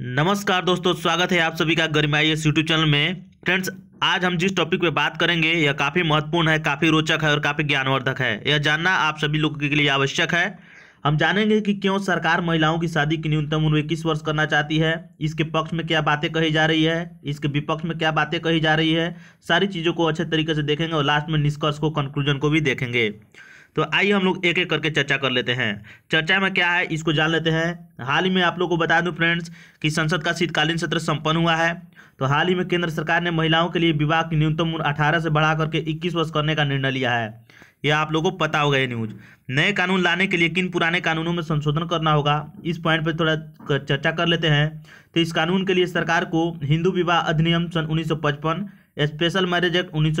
नमस्कार दोस्तों स्वागत है आप सभी का एस यूट्यूब चैनल में फ्रेंड्स आज हम जिस टॉपिक पे बात करेंगे यह काफ़ी महत्वपूर्ण है काफ़ी रोचक है और काफ़ी ज्ञानवर्धक है यह जानना आप सभी लोगों के लिए आवश्यक है हम जानेंगे कि क्यों सरकार महिलाओं की शादी की न्यूनतम उम्र इक्कीस वर्ष करना चाहती है इसके पक्ष में क्या बातें कही जा रही है इसके विपक्ष में क्या बातें कही जा रही है सारी चीज़ों को अच्छे तरीके से देखेंगे और लास्ट में निष्कर्ष को कंक्लूजन को भी देखेंगे तो आइए हम लोग एक एक करके चर्चा कर लेते हैं चर्चा में क्या है इसको जान लेते हैं हाल ही में आप लोग को बता दूं फ्रेंड्स कि संसद का शीतकालीन सत्र संपन्न हुआ है तो हाल ही में केंद्र सरकार ने महिलाओं के लिए विवाह की न्यूनतम उम्र अठारह से बढ़ा करके इक्कीस वर्ष करने का निर्णय लिया है यह आप लोगों को पता होगा ये न्यूज नए कानून लाने के लिए किन पुराने कानूनों में संशोधन करना होगा इस पॉइंट पर थोड़ा चर्चा कर लेते हैं तो इस कानून के लिए सरकार को हिंदू विवाह अधिनियम सन उन्नीस स्पेशल मैरिज एक्ट उन्नीस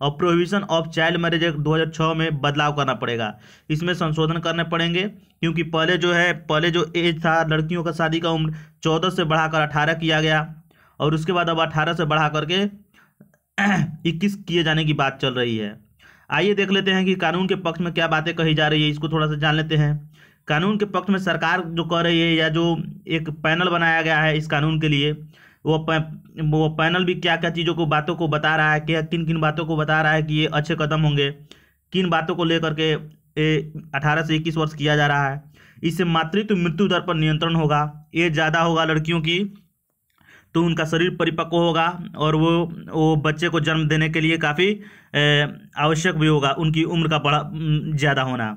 और prohibition of child marriage act 2006 में बदलाव करना पड़ेगा इसमें संशोधन करने पड़ेंगे क्योंकि पहले जो है पहले जो एज था लड़कियों का शादी का उम्र चौदह से बढ़ाकर अठारह किया गया और उसके बाद अब अठारह से बढ़ा करके इक्कीस किए जाने की बात चल रही है आइए देख लेते हैं कि कानून के पक्ष में क्या बातें कही जा रही है इसको थोड़ा सा जान लेते हैं कानून के पक्ष में सरकार जो कह रही है या जो एक पैनल बनाया गया है इस कानून के लिए वो वो पैनल भी क्या क्या चीज़ों को बातों को बता रहा है कि किन किन बातों को बता रहा है कि ये अच्छे कदम होंगे किन बातों को लेकर के ये अठारह से इक्कीस वर्ष किया जा रहा है इससे मातृत्व मृत्यु दर पर नियंत्रण होगा एज ज़्यादा होगा लड़कियों की तो उनका शरीर परिपक्व होगा और वो वो बच्चे को जन्म देने के लिए काफ़ी आवश्यक भी होगा उनकी उम्र का बड़ा ज़्यादा होना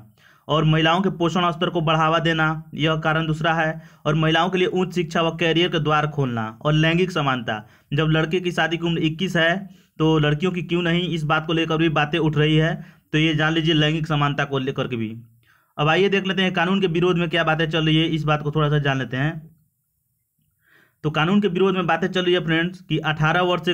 और महिलाओं के पोषण स्तर को बढ़ावा देना यह कारण दूसरा है और महिलाओं के लिए उच्च शिक्षा व कैरियर के द्वार खोलना और लैंगिक समानता जब लड़के की शादी की उम्र इक्कीस है तो लड़कियों की क्यों नहीं इस बात को लेकर भी बातें उठ रही है तो ये जान लीजिए लैंगिक समानता को लेकर के भी अब आइए देख लेते हैं कानून के विरोध में क्या बातें चल रही है इस बात को थोड़ा सा जान लेते हैं तो कानून के विरोध में बातें चल रही है फ्रेंड्स कि 18 वर्ष से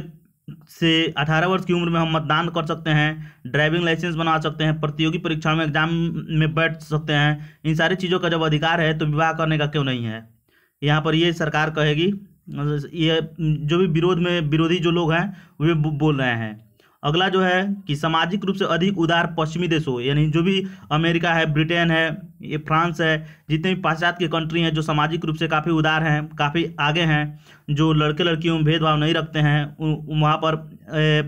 से 18 वर्ष की उम्र में हम मतदान कर सकते हैं ड्राइविंग लाइसेंस बना सकते हैं प्रतियोगी परीक्षाओं में एग्जाम में बैठ सकते हैं इन सारी चीज़ों का जब अधिकार है तो विवाह करने का क्यों नहीं है यहाँ पर ये सरकार कहेगी ये जो भी विरोध में विरोधी जो लोग हैं वे बोल रहे हैं अगला जो है कि सामाजिक रूप से अधिक उदार पश्चिमी देशों यानी जो भी अमेरिका है ब्रिटेन है ये फ्रांस है जितने भी पाश्चात्य के कंट्री हैं जो सामाजिक रूप से काफ़ी उदार हैं काफ़ी आगे हैं जो लड़के लड़कियों में भेदभाव नहीं रखते हैं वहाँ पर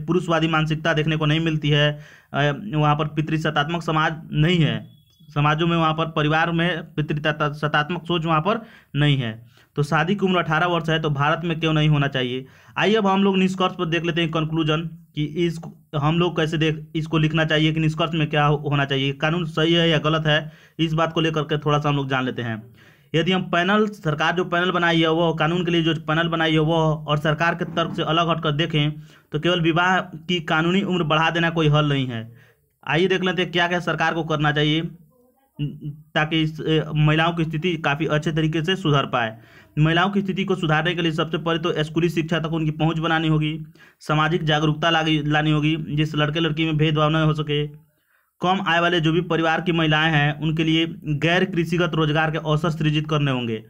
पुरुषवादी मानसिकता देखने को नहीं मिलती है वहाँ पर पितृसत्तात्मक समाज नहीं है समाजों में वहाँ पर परिवार में पितृसत्तात्मक सोच वहाँ पर नहीं है तो शादी की उम्र अठारह वर्ष है तो भारत में क्यों नहीं होना चाहिए आइए अब हम लोग निष्कर्ष पर देख लेते हैं कंक्लूजन कि इस हम लोग कैसे देख इसको लिखना चाहिए कि निष्कर्ष में क्या होना चाहिए कानून सही है या गलत है इस बात को लेकर के थोड़ा सा हम लोग जान लेते हैं यदि हम पैनल सरकार जो पैनल बनाई है वह कानून के लिए जो पैनल बनाई है वह और सरकार के तर्क से अलग हटकर देखें तो केवल विवाह की कानूनी उम्र बढ़ा देना कोई हल नहीं है आइए देख लेते हैं क्या क्या सरकार को करना चाहिए ताकि इस महिलाओं की स्थिति काफ़ी अच्छे तरीके से सुधर पाए महिलाओं की स्थिति को सुधारने के लिए सबसे पहले तो स्कूली शिक्षा तक उनकी पहुंच बनानी होगी सामाजिक जागरूकता लानी होगी जिससे लड़के लड़की में भेदभाव न हो सके कम आय वाले जो भी परिवार की महिलाएं हैं उनके लिए गैर कृषिगत रोजगार के अवसर सृजित करने होंगे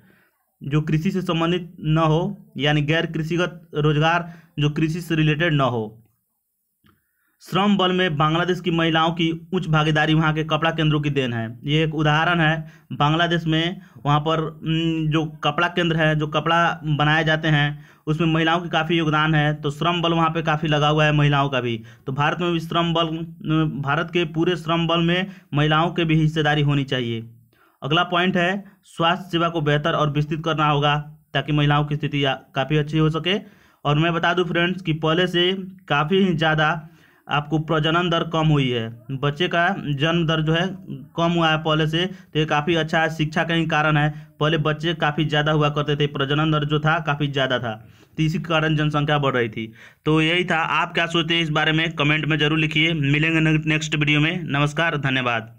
जो कृषि से संबंधित न हो यानी गैर कृषिगत रोजगार जो कृषि से रिलेटेड न हो श्रम बल में बांग्लादेश की महिलाओं की उच्च भागीदारी वहाँ के कपड़ा केंद्रों की देन है ये एक उदाहरण है बांग्लादेश में वहाँ पर जो कपड़ा केंद्र है जो कपड़ा बनाए जाते हैं उसमें महिलाओं की काफ़ी योगदान है तो श्रम बल वहाँ पे काफ़ी लगा हुआ है महिलाओं का भी तो भारत में भी श्रम बल भारत के पूरे श्रम बल में महिलाओं के भी हिस्सेदारी होनी चाहिए अगला पॉइंट है स्वास्थ्य सेवा को बेहतर और विस्तृत करना होगा ताकि महिलाओं की स्थिति काफ़ी अच्छी हो सके और मैं बता दूँ फ्रेंड्स कि पहले से काफ़ी ज़्यादा आपको प्रजनन दर कम हुई है बच्चे का जन्म दर जो है कम हुआ है पहले से तो ये काफ़ी अच्छा है शिक्षा का ही कारण है पहले बच्चे काफ़ी ज़्यादा हुआ करते थे प्रजनन दर जो था काफ़ी ज़्यादा था तो इसी कारण जनसंख्या बढ़ रही थी तो यही था आप क्या सोचते हैं इस बारे में कमेंट में ज़रूर लिखिए मिलेंगे नेक्स्ट वीडियो में नमस्कार धन्यवाद